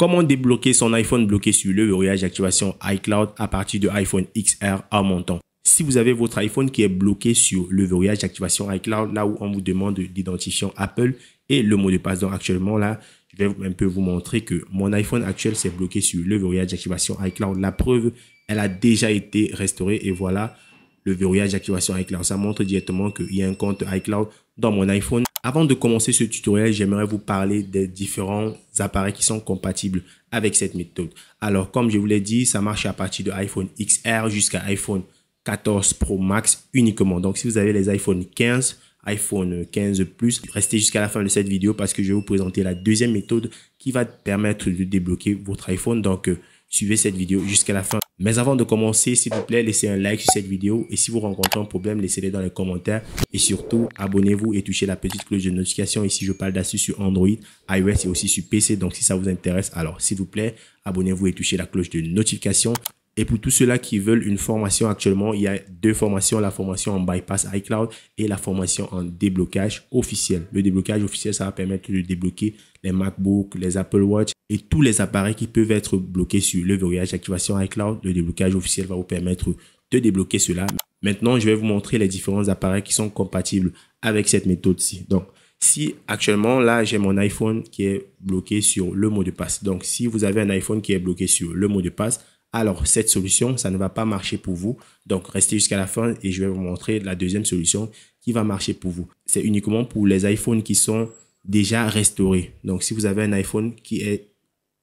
Comment débloquer son iPhone bloqué sur le verrouillage d'activation iCloud à partir de iPhone XR en montant Si vous avez votre iPhone qui est bloqué sur le verrouillage d'activation iCloud, là où on vous demande l'identifiant Apple et le mot de passe, donc actuellement là, je vais un peu vous montrer que mon iPhone actuel s'est bloqué sur le verrouillage d'activation iCloud. La preuve, elle a déjà été restaurée et voilà le verrouillage d'activation iCloud. Ça montre directement qu'il y a un compte iCloud dans mon iPhone. Avant de commencer ce tutoriel, j'aimerais vous parler des différents appareils qui sont compatibles avec cette méthode. Alors, comme je vous l'ai dit, ça marche à partir de iPhone XR jusqu'à iPhone 14 Pro Max uniquement. Donc, si vous avez les iPhone 15, iPhone 15 Plus, restez jusqu'à la fin de cette vidéo parce que je vais vous présenter la deuxième méthode qui va permettre de débloquer votre iPhone. Donc, euh, suivez cette vidéo jusqu'à la fin. Mais avant de commencer, s'il vous plaît, laissez un like sur cette vidéo et si vous rencontrez un problème, laissez-le dans les commentaires et surtout, abonnez-vous et touchez la petite cloche de notification. Ici, je parle d'astuces sur Android, iOS et aussi sur PC. Donc, si ça vous intéresse, alors s'il vous plaît, abonnez-vous et touchez la cloche de notification. Et pour tous ceux-là qui veulent une formation actuellement, il y a deux formations, la formation en bypass iCloud et la formation en déblocage officiel. Le déblocage officiel, ça va permettre de débloquer les MacBooks, les Apple Watch et tous les appareils qui peuvent être bloqués sur le voyage d'activation iCloud. Le déblocage officiel va vous permettre de débloquer cela. Maintenant, je vais vous montrer les différents appareils qui sont compatibles avec cette méthode-ci. Donc, si actuellement, là, j'ai mon iPhone qui est bloqué sur le mot de passe. Donc, si vous avez un iPhone qui est bloqué sur le mot de passe, alors cette solution, ça ne va pas marcher pour vous. Donc restez jusqu'à la fin et je vais vous montrer la deuxième solution qui va marcher pour vous. C'est uniquement pour les iPhones qui sont déjà restaurés. Donc si vous avez un iPhone qui est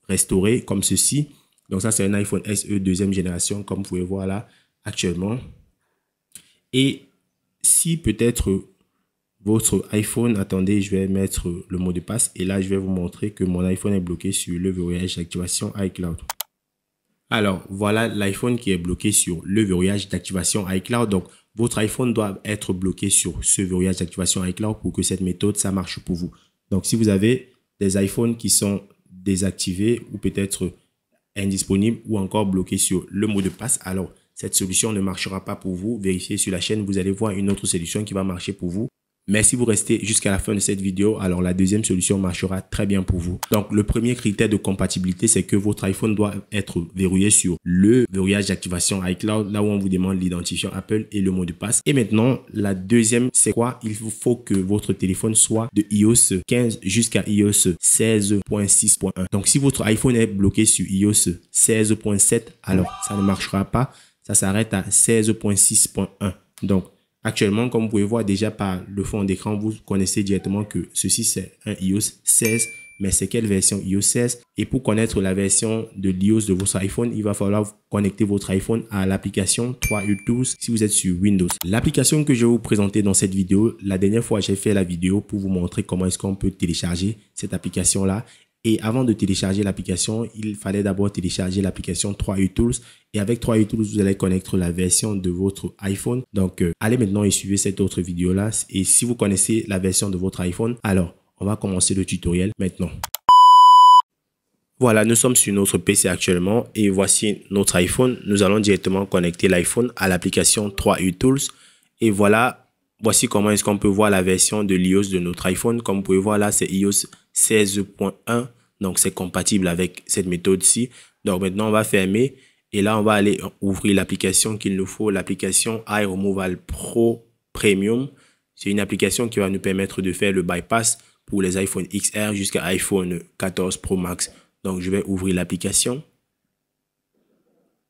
restauré comme ceci, donc ça c'est un iPhone SE deuxième génération comme vous pouvez voir là actuellement. Et si peut-être votre iPhone, attendez, je vais mettre le mot de passe et là je vais vous montrer que mon iPhone est bloqué sur le voyage d'activation iCloud. Alors voilà l'iPhone qui est bloqué sur le verrouillage d'activation iCloud. Donc votre iPhone doit être bloqué sur ce verrouillage d'activation iCloud pour que cette méthode, ça marche pour vous. Donc si vous avez des iPhones qui sont désactivés ou peut-être indisponibles ou encore bloqués sur le mot de passe, alors cette solution ne marchera pas pour vous. Vérifiez sur la chaîne, vous allez voir une autre solution qui va marcher pour vous. Mais si vous restez jusqu'à la fin de cette vidéo, alors la deuxième solution marchera très bien pour vous. Donc le premier critère de compatibilité, c'est que votre iPhone doit être verrouillé sur le verrouillage d'activation iCloud, là où on vous demande l'identifiant Apple et le mot de passe. Et maintenant, la deuxième, c'est quoi Il faut que votre téléphone soit de iOS 15 jusqu'à iOS 16.6.1. Donc si votre iPhone est bloqué sur iOS 16.7, alors ça ne marchera pas. Ça s'arrête à 16.6.1. Donc Actuellement, comme vous pouvez voir déjà par le fond d'écran, vous connaissez directement que ceci c'est un iOS 16, mais c'est quelle version iOS 16 Et pour connaître la version de l'iOS de votre iPhone, il va falloir connecter votre iPhone à l'application 3U 12 si vous êtes sur Windows. L'application que je vais vous présenter dans cette vidéo, la dernière fois j'ai fait la vidéo pour vous montrer comment est-ce qu'on peut télécharger cette application-là et avant de télécharger l'application, il fallait d'abord télécharger l'application 3U Tools. Et avec 3U Tools, vous allez connecter la version de votre iPhone. Donc, euh, allez maintenant et suivez cette autre vidéo-là. Et si vous connaissez la version de votre iPhone, alors on va commencer le tutoriel maintenant. Voilà, nous sommes sur notre PC actuellement et voici notre iPhone. Nous allons directement connecter l'iPhone à l'application 3U Tools. Et voilà, voici comment est-ce qu'on peut voir la version de l'iOS de notre iPhone. Comme vous pouvez voir là, c'est iOS 16.1 donc, c'est compatible avec cette méthode-ci. Donc, maintenant, on va fermer. Et là, on va aller ouvrir l'application qu'il nous faut, l'application iRemoval Pro Premium. C'est une application qui va nous permettre de faire le bypass pour les iPhone XR jusqu'à iPhone 14 Pro Max. Donc, je vais ouvrir l'application.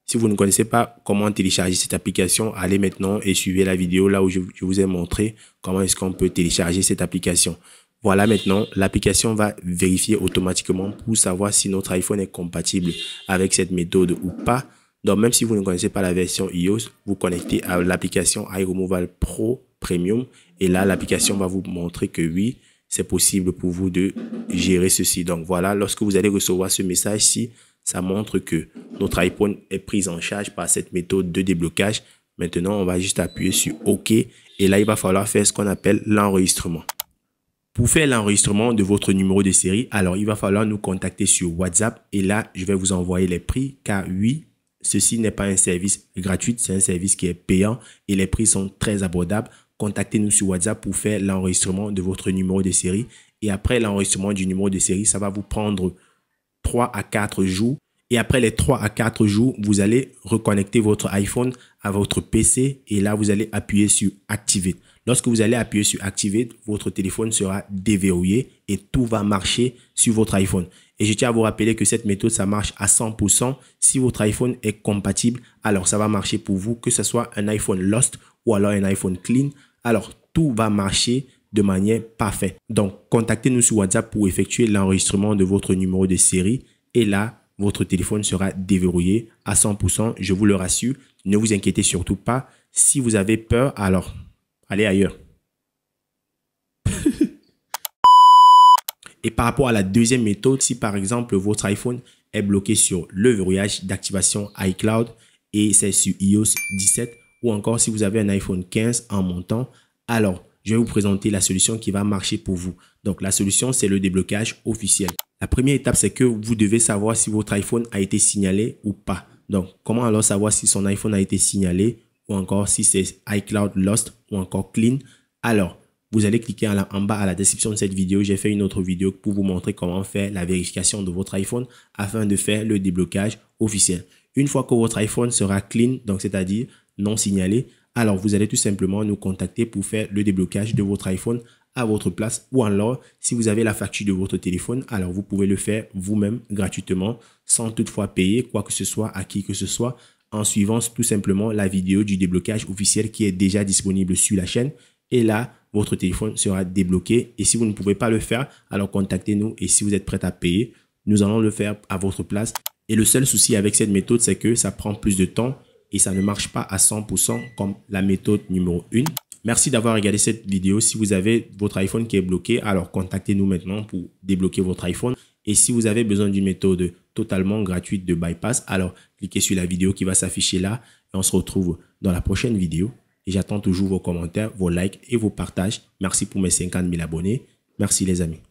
Si vous ne connaissez pas comment télécharger cette application, allez maintenant et suivez la vidéo là où je, vous ai montré comment est-ce qu'on peut télécharger cette application. Voilà, maintenant, l'application va vérifier automatiquement pour savoir si notre iPhone est compatible avec cette méthode ou pas. Donc, même si vous ne connaissez pas la version iOS, vous connectez à l'application iRemoval Pro Premium et là, l'application va vous montrer que oui, c'est possible pour vous de gérer ceci. Donc, voilà, lorsque vous allez recevoir ce message-ci, ça montre que notre iPhone est pris en charge par cette méthode de déblocage. Maintenant, on va juste appuyer sur OK et là, il va falloir faire ce qu'on appelle l'enregistrement. Pour faire l'enregistrement de votre numéro de série, alors il va falloir nous contacter sur WhatsApp et là, je vais vous envoyer les prix car oui, ceci n'est pas un service gratuit, c'est un service qui est payant et les prix sont très abordables. Contactez-nous sur WhatsApp pour faire l'enregistrement de votre numéro de série et après l'enregistrement du numéro de série, ça va vous prendre 3 à 4 jours et après les 3 à 4 jours, vous allez reconnecter votre iPhone à votre PC et là, vous allez appuyer sur Activate. Lorsque vous allez appuyer sur Activate, votre téléphone sera déverrouillé et tout va marcher sur votre iPhone. Et je tiens à vous rappeler que cette méthode, ça marche à 100% si votre iPhone est compatible. Alors, ça va marcher pour vous, que ce soit un iPhone Lost ou alors un iPhone Clean. Alors, tout va marcher de manière parfaite. Donc, contactez-nous sur WhatsApp pour effectuer l'enregistrement de votre numéro de série. Et là, votre téléphone sera déverrouillé à 100%, je vous le rassure. Ne vous inquiétez surtout pas. Si vous avez peur, alors allez ailleurs. Et par rapport à la deuxième méthode, si par exemple votre iPhone est bloqué sur le verrouillage d'activation iCloud et c'est sur iOS 17 ou encore si vous avez un iPhone 15 en montant, alors je vais vous présenter la solution qui va marcher pour vous. Donc la solution, c'est le déblocage officiel. La première étape, c'est que vous devez savoir si votre iPhone a été signalé ou pas. Donc, comment alors savoir si son iPhone a été signalé ou encore si c'est iCloud Lost ou encore Clean Alors, vous allez cliquer en bas à la description de cette vidéo. J'ai fait une autre vidéo pour vous montrer comment faire la vérification de votre iPhone afin de faire le déblocage officiel. Une fois que votre iPhone sera clean, donc c'est-à-dire non signalé, alors vous allez tout simplement nous contacter pour faire le déblocage de votre iPhone à votre place ou alors si vous avez la facture de votre téléphone, alors vous pouvez le faire vous-même gratuitement sans toutefois payer quoi que ce soit à qui que ce soit en suivant tout simplement la vidéo du déblocage officiel qui est déjà disponible sur la chaîne et là votre téléphone sera débloqué et si vous ne pouvez pas le faire, alors contactez-nous et si vous êtes prêt à payer, nous allons le faire à votre place. Et le seul souci avec cette méthode, c'est que ça prend plus de temps et ça ne marche pas à 100% comme la méthode numéro 1. Merci d'avoir regardé cette vidéo. Si vous avez votre iPhone qui est bloqué, alors contactez-nous maintenant pour débloquer votre iPhone. Et si vous avez besoin d'une méthode totalement gratuite de bypass, alors cliquez sur la vidéo qui va s'afficher là et on se retrouve dans la prochaine vidéo. Et j'attends toujours vos commentaires, vos likes et vos partages. Merci pour mes 50 000 abonnés. Merci les amis.